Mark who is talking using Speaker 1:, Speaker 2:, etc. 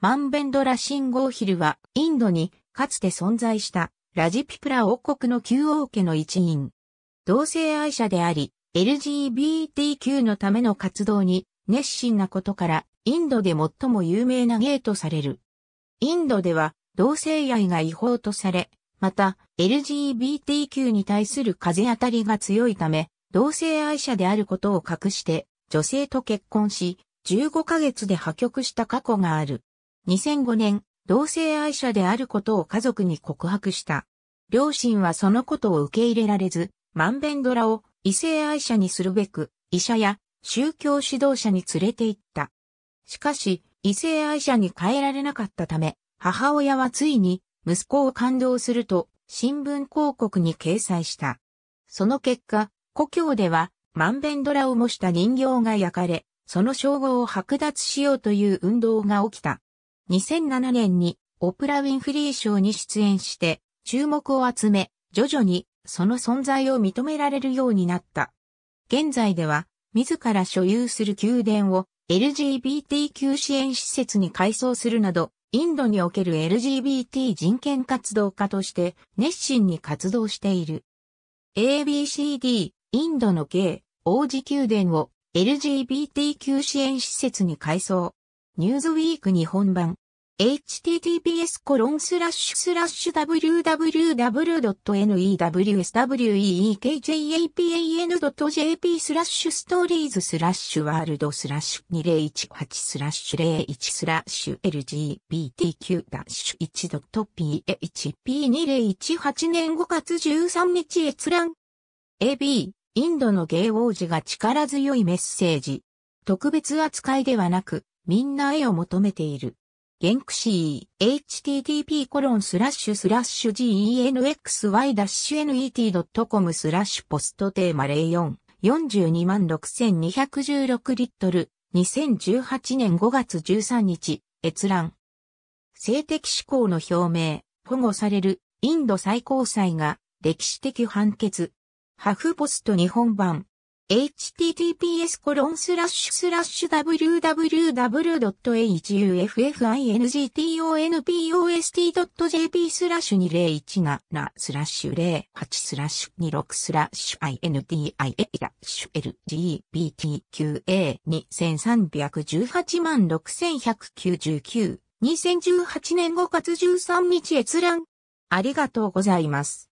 Speaker 1: マンベンドラシンゴーヒルは、インドにかつて存在したラジピプラ王国の旧王家の一員。同性愛者であり、LGBTQ のための活動に熱心なことから、インドで最も有名なゲーとされる。インドでは、同性愛が違法とされ、また、LGBTQ に対する風当たりが強いため、同性愛者であることを隠して、女性と結婚し、15ヶ月で破局した過去がある。2005年、同性愛者であることを家族に告白した。両親はそのことを受け入れられず、まんドラを異性愛者にするべく、医者や宗教指導者に連れて行った。しかし、異性愛者に変えられなかったため、母親はついに息子を感動すると新聞広告に掲載した。その結果、故郷ではまんべんドラを模した人形が焼かれ、その称号を剥奪しようという運動が起きた。2007年にオプラ・ウィンフリー賞に出演して注目を集め、徐々にその存在を認められるようになった。現在では、自ら所有する宮殿を LGBTQ 支援施設に改装するなど、インドにおける LGBT 人権活動家として熱心に活動している。ABCD、インドの K、王子宮殿を LGBTQ 支援施設に改装。ニューズウィーク日本版。https コロンスラッシュスラッシュ www.newsweekjapan.jp スラッシュストーリーズスラッシュワールドスラッシュ2018スラッシュ01スラッシュ lgbtq-1.php2018 年5月13日閲覧 AB インドの芸王子が力強いメッセージ特別扱いではなくみんな絵を求めているゲンクシー、http コロンスラッシュスラッシュ genxy-net.com スラッシュポストテーマ04、426,216リットル、2018年5月13日、閲覧。性的指向の表明、保護される、インド最高裁が、歴史的判決。ハフポスト日本版、https w w w h u f f i n g t o n p o s t j p スラッシュ2017スラッシュ08スラッシュ26スラッシュ i n t i a スラッシュ lgbtqa2318 万6199 2018年5月13日閲覧ありがとうございます。